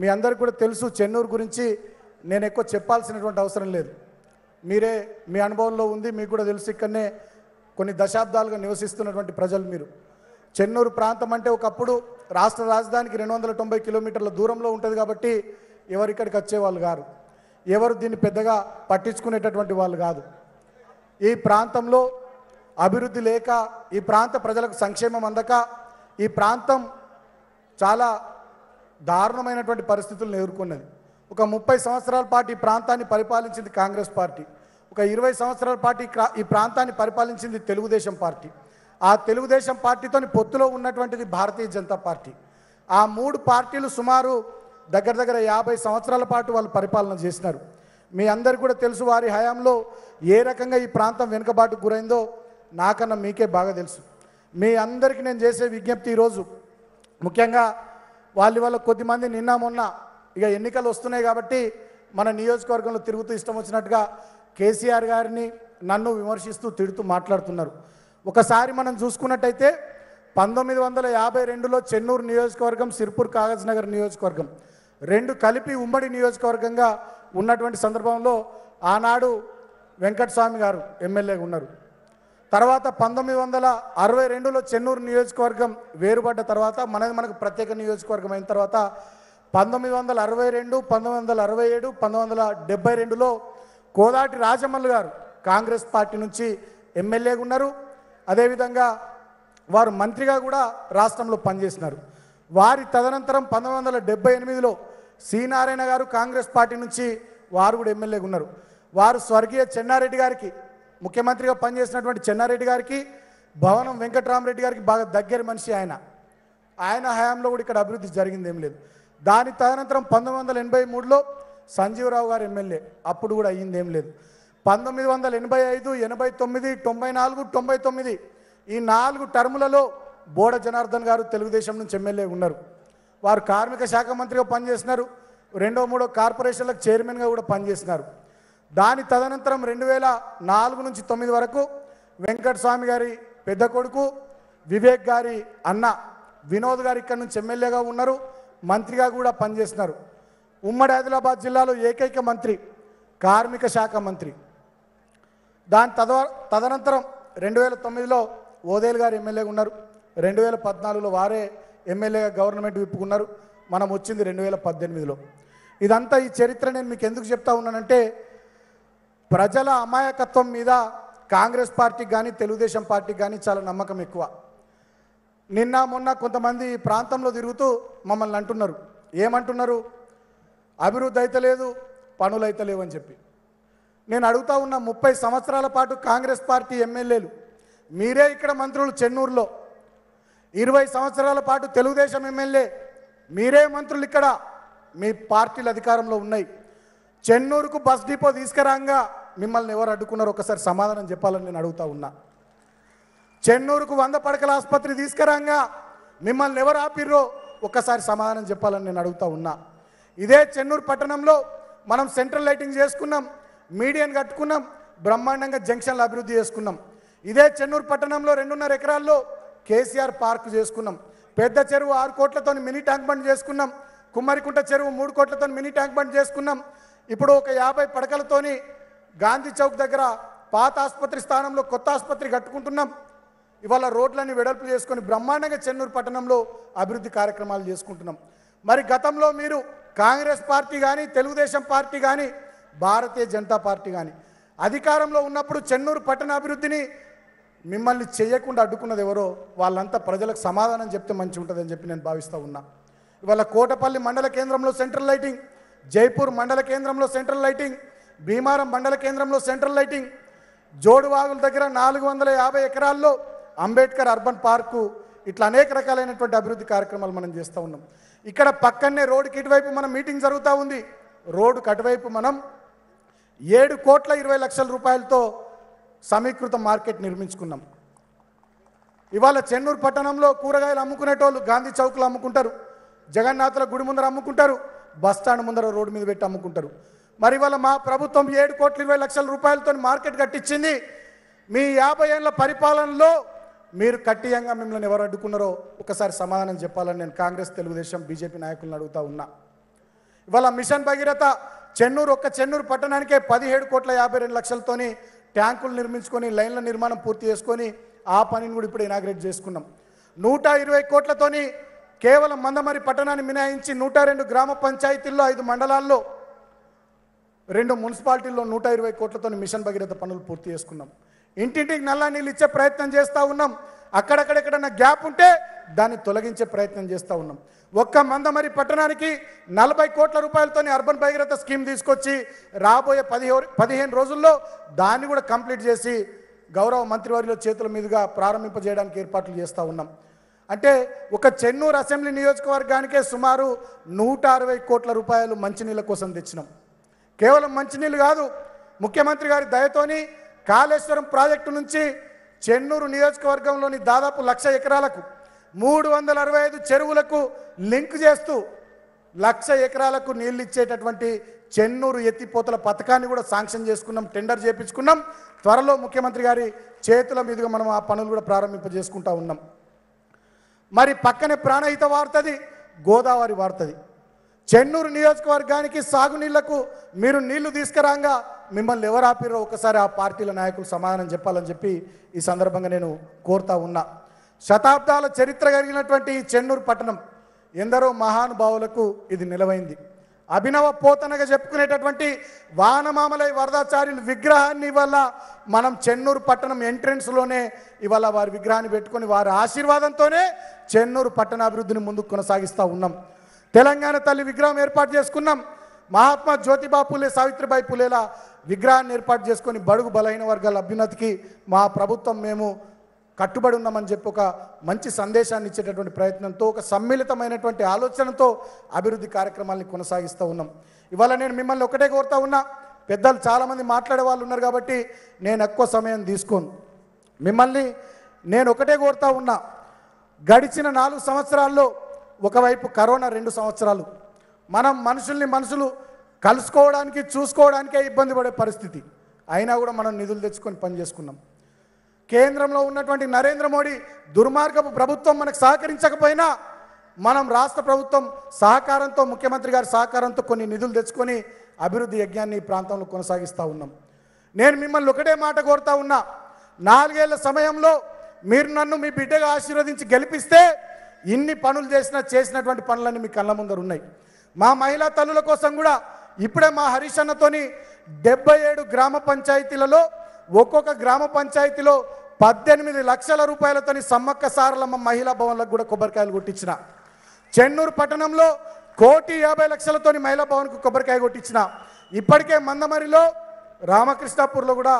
మీ అందరికి కూడా తెలుసు చెన్నూరు గురించి నేను ఎక్కువ చెప్పాల్సినటువంటి అవసరం లేదు మీరే మీ అనుభవంలో ఉంది మీకు కూడా తెలుసు ఇక్కడనే కొన్ని దశాబ్దాలుగా నివసిస్తున్నటువంటి ప్రజలు మీరు చెన్నూరు ప్రాంతం అంటే ఒకప్పుడు రాష్ట్ర రాజధానికి రెండు వందల తొంభై కిలోమీటర్ల దూరంలో ఉంటుంది కాబట్టి ఎవరు ఇక్కడికి వచ్చేవాళ్ళు కాదు ఎవరు దీన్ని పెద్దగా పట్టించుకునేటటువంటి వాళ్ళు కాదు ఈ ప్రాంతంలో అభివృద్ధి లేక ఈ ప్రాంత ప్రజలకు సంక్షేమం అందక ఈ ప్రాంతం చాలా దారుణమైనటువంటి పరిస్థితులను ఎదుర్కొన్నది ఒక ముప్పై సంవత్సరాల పాటు ఈ ప్రాంతాన్ని పరిపాలించింది కాంగ్రెస్ పార్టీ ఒక ఇరవై సంవత్సరాల పాటు ఈ ప్రాంతాన్ని పరిపాలించింది తెలుగుదేశం పార్టీ ఆ తెలుగుదేశం పార్టీతోని పొత్తులో ఉన్నటువంటిది భారతీయ జనతా పార్టీ ఆ మూడు పార్టీలు సుమారు దగ్గర దగ్గర యాభై సంవత్సరాల పాటు వాళ్ళు పరిపాలన చేసినారు మీ అందరికీ కూడా తెలుసు వారి హయాంలో ఏ రకంగా ఈ ప్రాంతం వెనుకబాటు గురైందో నాకన్నా మీకే బాగా తెలుసు మీ అందరికీ నేను చేసే విజ్ఞప్తి ఈరోజు ముఖ్యంగా వాళ్ళ వల్ల కొద్దిమంది నిన్న మొన్న ఇక ఎన్నికలు వస్తున్నాయి కాబట్టి మన నియోజకవర్గంలో తిరుగుతూ ఇష్టం వచ్చినట్టుగా కేసీఆర్ గారిని నన్ను విమర్శిస్తూ తిడుతూ మాట్లాడుతున్నారు ఒకసారి మనం చూసుకున్నట్టయితే పంతొమ్మిది వందల యాభై రెండులో చెన్నూరు నియోజకవర్గం సిర్పూర్ కాగజ్ నగర్ నియోజకవర్గం రెండు కలిపి ఉమ్మడి నియోజకవర్గంగా ఉన్నటువంటి సందర్భంలో ఆనాడు వెంకటస్వామి గారు ఎమ్మెల్యేగా ఉన్నారు తర్వాత పంతొమ్మిది వందల అరవై రెండులో చెన్నూరు నియోజకవర్గం వేరుపడ్డ తర్వాత మనది మనకు ప్రత్యేక నియోజకవర్గం అయిన తర్వాత పంతొమ్మిది వందల అరవై రెండు పంతొమ్మిది వందల అరవై ఏడు పంతొమ్మిది వందల డెబ్బై రెండులో కోదాటి రాజమల్లు గారు కాంగ్రెస్ పార్టీ నుంచి ఎమ్మెల్యేగా ఉన్నారు అదేవిధంగా వారు మంత్రిగా కూడా రాష్ట్రంలో పనిచేసినారు వారి తదనంతరం పంతొమ్మిది వందల డెబ్బై ఎనిమిదిలో సీనారాయణ గారు కాంగ్రెస్ పార్టీ నుంచి వారు కూడా ఎమ్మెల్యేగా ఉన్నారు వారు స్వర్గీయ చెన్నారెడ్డి గారికి ముఖ్యమంత్రిగా పనిచేసినటువంటి చెన్నారెడ్డి గారికి భవనం వెంకటరామరెడ్డి గారికి బాగా దగ్గర మనిషి ఆయన ఆయన హయాంలో కూడా ఇక్కడ అభివృద్ధి జరిగింది ఏం లేదు దాని తదనంతరం పంతొమ్మిది వందల ఎనభై మూడులో సంజీవరావు గారు ఎమ్మెల్యే అప్పుడు కూడా అయ్యింది ఏం లేదు పంతొమ్మిది వందల ఎనభై ఐదు ఎనభై తొమ్మిది తొంభై నాలుగు తొంభై తొమ్మిది ఈ నాలుగు టర్ములలో బోడ జనార్దన్ గారు తెలుగుదేశం నుంచి ఎమ్మెల్యే ఉన్నారు వారు కార్మిక శాఖ మంత్రిగా పనిచేసినారు రెండో మూడో కార్పొరేషన్లకు చైర్మన్గా కూడా పనిచేసినారు దాని తదనంతరం రెండు వేల నాలుగు నుంచి తొమ్మిది వరకు వెంకటస్వామి గారి పెద్ద కొడుకు వివేక్ గారి అన్న వినోద్ గారు ఇక్కడ నుంచి ఎమ్మెల్యేగా ఉన్నారు మంత్రిగా కూడా పనిచేస్తున్నారు ఉమ్మడి ఆదిలాబాద్ జిల్లాలో ఏకైక మంత్రి కార్మిక శాఖ మంత్రి దాని తద తదనంతరం రెండు వేల తొమ్మిదిలో ఓదేల్ గారు ఎమ్మెల్యేగా ఉన్నారు రెండు వేల పద్నాలుగులో వారే ఎమ్మెల్యేగా గవర్నమెంట్ విప్పుకున్నారు మనం వచ్చింది రెండు వేల పద్దెనిమిదిలో ఇదంతా ఈ చరిత్ర నేను మీకు ఎందుకు చెప్తా ఉన్నానంటే ప్రజల అమాయకత్వం మీద కాంగ్రెస్ పార్టీకి కానీ తెలుగుదేశం పార్టీకి కానీ చాలా నమ్మకం ఎక్కువ నిన్న మొన్న కొంతమంది ప్రాంతంలో తిరుగుతూ మమ్మల్ని అంటున్నారు ఏమంటున్నారు అభివృద్ధి అయితే లేదు పనులు అయితే లేవని చెప్పి నేను అడుగుతా ఉన్న ముప్పై సంవత్సరాల పాటు కాంగ్రెస్ పార్టీ ఎమ్మెల్యేలు మీరే ఇక్కడ మంత్రులు చెన్నూరులో ఇరవై సంవత్సరాల పాటు తెలుగుదేశం ఎమ్మెల్యే మీరే మంత్రులు ఇక్కడ మీ పార్టీలు అధికారంలో ఉన్నాయి చెన్నూరుకు బస్ డిపో తీసుకురాగా మిమ్మల్ని ఎవరు అడ్డుకున్నారో ఒకసారి సమాధానం చెప్పాలని నేను అడుగుతా ఉన్నా చెన్నూరుకు వంద పడకల ఆసుపత్రి తీసుకురాగా మిమ్మల్ని ఎవరు ఆపిర్రో ఒక్కసారి సమాధానం చెప్పాలని నేను అడుగుతా ఉన్నా ఇదే చెన్నూరు పట్టణంలో మనం సెంట్రల్ లైటింగ్ చేసుకున్నాం మీడియన్ కట్టుకున్నాం బ్రహ్మాండంగా జంక్షన్లు అభివృద్ధి చేసుకున్నాం ఇదే చెన్నూరు పట్టణంలో రెండున్నర ఎకరాల్లో కేసీఆర్ పార్క్ చేసుకున్నాం పెద్ద చెరువు ఆరు కోట్లతో మినీ ట్యాంక్ బండ్ చేసుకున్నాం కుమ్మరికుంట చెరువు మూడు కోట్లతో మినీ ట్యాంక్ బండ్ చేసుకున్నాం ఇప్పుడు ఒక యాభై పడకలతోని గాంధీ చౌక్ దగ్గర పాత ఆసుపత్రి స్థానంలో కొత్త ఆసుపత్రి కట్టుకుంటున్నాం ఇవాళ రోడ్లన్నీ వెడల్పు చేసుకొని బ్రహ్మాండంగా చెన్నూరు పట్టణంలో అభివృద్ధి కార్యక్రమాలు చేసుకుంటున్నాం మరి గతంలో మీరు కాంగ్రెస్ పార్టీ కానీ తెలుగుదేశం పార్టీ కానీ భారతీయ జనతా పార్టీ కానీ అధికారంలో ఉన్నప్పుడు చెన్నూరు పట్టణ అభివృద్ధిని మిమ్మల్ని చేయకుండా అడ్డుకున్నది ఎవరో వాళ్ళంతా ప్రజలకు సమాధానం చెప్తే మంచి ఉంటుందని చెప్పి నేను భావిస్తూ ఉన్నా ఇవాళ కోటపల్లి మండల కేంద్రంలో సెంట్రల్ లైటింగ్ జైపూర్ మండల కేంద్రంలో సెంట్రల్ లైటింగ్ భీమారం మండల కేంద్రంలో సెంట్రల్ లైటింగ్ జోడువాగుల దగ్గర నాలుగు వందల యాభై ఎకరాల్లో అంబేద్కర్ అర్బన్ పార్కు ఇట్లా అనేక రకాలైనటువంటి అభివృద్ధి కార్యక్రమాలు మనం చేస్తూ ఉన్నాం ఇక్కడ పక్కనే రోడ్డుకి ఇటువైపు మనం మీటింగ్ జరుగుతూ ఉంది రోడ్డు అటువైపు మనం ఏడు కోట్ల ఇరవై లక్షల రూపాయలతో సమీకృత మార్కెట్ నిర్మించుకున్నాం ఇవాళ చెన్నూరు పట్టణంలో కూరగాయలు అమ్ముకునేటోళ్ళు గాంధీ చౌక్లో అమ్ముకుంటారు జగన్నాథుల గుడి ముందర అమ్ముకుంటారు బస్టాండ్ ముందర రోడ్డు మీద పెట్టి అమ్ముకుంటారు మరి వాళ్ళ మా ప్రభుత్వం ఏడు కోట్ల ఇరవై లక్షల రూపాయలతో మార్కెట్ కట్టించింది మీ యాభై ఏళ్ళ పరిపాలనలో మీరు కట్టియంగా మిమ్మల్ని ఎవరు అడ్డుకున్నారో ఒకసారి సమాధానం చెప్పాలని నేను కాంగ్రెస్ తెలుగుదేశం బీజేపీ నాయకులను అడుగుతా ఉన్నా ఇవాళ మిషన్ భగీరథ చెన్నూరు ఒక్క చెన్నూరు పట్టణానికే పదిహేడు కోట్ల యాభై రెండు లక్షలతోని ట్యాంకులు నిర్మించుకొని లైన్ల నిర్మాణం పూర్తి చేసుకొని ఆ పనిని కూడా ఇప్పుడు ఇనాగ్రేట్ చేసుకున్నాం నూట ఇరవై కోట్లతోని కేవలం మందమరి పట్టణాన్ని మినహాయించి నూట రెండు గ్రామ పంచాయతీల్లో ఐదు మండలాల్లో రెండు మున్సిపాలిటీల్లో నూట ఇరవై కోట్లతో మిషన్ భగీరథ పనులు పూర్తి చేసుకున్నాం ఇంటింటికి నల్ల నీళ్ళు ఇచ్చే ప్రయత్నం చేస్తూ ఉన్నాం అక్కడక్కడెక్కడన్నా గ్యాప్ ఉంటే దాన్ని తొలగించే ప్రయత్నం చేస్తూ ఉన్నాం ఒక్క మందమరి పట్టణానికి నలభై కోట్ల రూపాయలతో అర్బన్ భగీరథ స్కీమ్ తీసుకొచ్చి రాబోయే పదిహే పదిహేను రోజుల్లో దాన్ని కూడా కంప్లీట్ చేసి గౌరవ మంత్రివర్యుల చేతుల మీదుగా ప్రారంభింపజేయడానికి ఏర్పాట్లు చేస్తూ ఉన్నాం అంటే ఒక చెన్నూరు అసెంబ్లీ నియోజకవర్గానికే సుమారు నూట అరవై కోట్ల రూపాయలు మంచినీళ్ళ కోసం తెచ్చినాం కేవలం మంచినీళ్ళు కాదు ముఖ్యమంత్రి గారి దయతోని కాళేశ్వరం ప్రాజెక్టు నుంచి చెన్నూరు నియోజకవర్గంలోని దాదాపు లక్ష ఎకరాలకు మూడు వందల అరవై ఐదు చెరువులకు లింక్ చేస్తూ లక్ష ఎకరాలకు నీళ్ళు ఇచ్చేటటువంటి చెన్నూరు ఎత్తిపోతల పథకాన్ని కూడా శాంక్షన్ చేసుకున్నాం టెండర్ చేపించుకున్నాం త్వరలో ముఖ్యమంత్రి గారి చేతుల మీదుగా మనం ఆ పనులు కూడా ప్రారంభింపజేసుకుంటా ఉన్నాం మరి పక్కనే ప్రాణహిత వార్తది గోదావరి వార్తది చెన్నూరు నియోజకవర్గానికి సాగునీళ్లకు మీరు నీళ్లు తీసుకురాగా మిమ్మల్ని ఎవరు ఆపిరో ఒకసారి ఆ పార్టీల నాయకులు సమాధానం చెప్పాలని చెప్పి ఈ సందర్భంగా నేను కోరుతా ఉన్నా శతాబ్దాల చరిత్ర కలిగినటువంటి ఈ చెన్నూరు పట్టణం ఎందరో మహానుభావులకు ఇది నిలవైంది అభినవ పోతనగా చెప్పుకునేటటువంటి వానమామలై వరదాచార్యుని విగ్రహాన్ని ఇవాళ మనం చెన్నూరు పట్టణం ఎంట్రెన్స్లోనే ఇవాళ వారి విగ్రహాన్ని పెట్టుకొని వారి ఆశీర్వాదంతోనే చెన్నూరు పట్టణ అభివృద్ధిని ముందుకు కొనసాగిస్తూ ఉన్నాం తెలంగాణ తల్లి విగ్రహం ఏర్పాటు చేసుకున్నాం మహాత్మా జ్యోతిబా పూలే సావిత్రిబాయి పూలేలా విగ్రహాన్ని ఏర్పాటు చేసుకొని బడుగు బలైన వర్గాల అభ్యున్నతికి మా ప్రభుత్వం మేము కట్టుబడి ఉన్నామని చెప్పి ఒక మంచి సందేశాన్ని ఇచ్చేటటువంటి ప్రయత్నంతో ఒక సమ్మిళితమైనటువంటి ఆలోచనతో అభివృద్ధి కార్యక్రమాల్ని కొనసాగిస్తూ ఉన్నాం ఇవాళ నేను మిమ్మల్ని ఒకటే కోరుతా ఉన్నా పెద్దలు చాలామంది మాట్లాడే వాళ్ళు ఉన్నారు కాబట్టి నేను ఎక్కువ సమయం తీసుకోను మిమ్మల్ని నేను ఒకటే కోరుతా ఉన్నా గడిచిన నాలుగు సంవత్సరాల్లో ఒకవైపు కరోనా రెండు సంవత్సరాలు మనం మనుషుల్ని మనుషులు కలుసుకోవడానికి చూసుకోవడానికే ఇబ్బంది పడే పరిస్థితి అయినా కూడా మనం నిధులు తెచ్చుకొని పని చేసుకున్నాం కేంద్రంలో ఉన్నటువంటి నరేంద్ర మోడీ దుర్మార్గపు ప్రభుత్వం మనకు సహకరించకపోయినా మనం రాష్ట్ర ప్రభుత్వం సహకారంతో ముఖ్యమంత్రి గారి సహకారంతో కొన్ని నిధులు తెచ్చుకొని అభివృద్ధి యజ్ఞాన్ని ఈ ప్రాంతంలో కొనసాగిస్తూ ఉన్నాం నేను మిమ్మల్ని ఒకటే మాట కోరుతా ఉన్నా నాలుగేళ్ల సమయంలో మీరు నన్ను మీ బిడ్డగా ఆశీర్వదించి గెలిపిస్తే ఇన్ని పనులు చేసినా చేసినటువంటి పనులన్నీ మీ కళ్ళ ముందర ఉన్నాయి మా మహిళా తల్లుల కోసం కూడా ఇప్పుడే మా హరీష్ అన్నతోని డెబ్బై ఏడు గ్రామ పంచాయతీలలో ఒక్కొక్క గ్రామ పంచాయతీలో పద్దెనిమిది లక్షల రూపాయలతోని సమ్మక్క సారలమ్మ మహిళా భవన్లకు కూడా కొబ్బరికాయలు కొట్టించిన చెన్నూరు పట్టణంలో కోటి యాభై లక్షలతోని మహిళా భవన్కు కొబ్బరికాయ కొట్టించిన ఇప్పటికే మందమరిలో రామకృష్ణాపూర్లో కూడా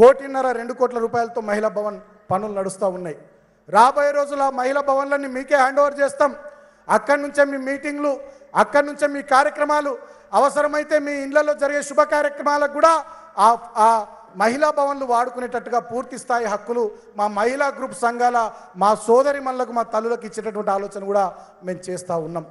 కోటిన్నర రెండు కోట్ల రూపాయలతో మహిళా భవన్ పనులు నడుస్తూ ఉన్నాయి రాబోయే ఆ మహిళా భవన్లన్నీ మీకే హ్యాండ్ ఓవర్ చేస్తాం అక్కడి నుంచే మీ మీటింగ్లు అక్కడి నుంచే మీ కార్యక్రమాలు అవసరమైతే మీ ఇండ్లలో జరిగే శుభ కార్యక్రమాలకు కూడా ఆ మహిళా భవన్లు వాడుకునేటట్టుగా పూర్తి స్థాయి హక్కులు మా మహిళా గ్రూప్ సంఘాల మా సోదరి మా తల్లులకు ఇచ్చేటటువంటి ఆలోచన కూడా మేము చేస్తూ ఉన్నాం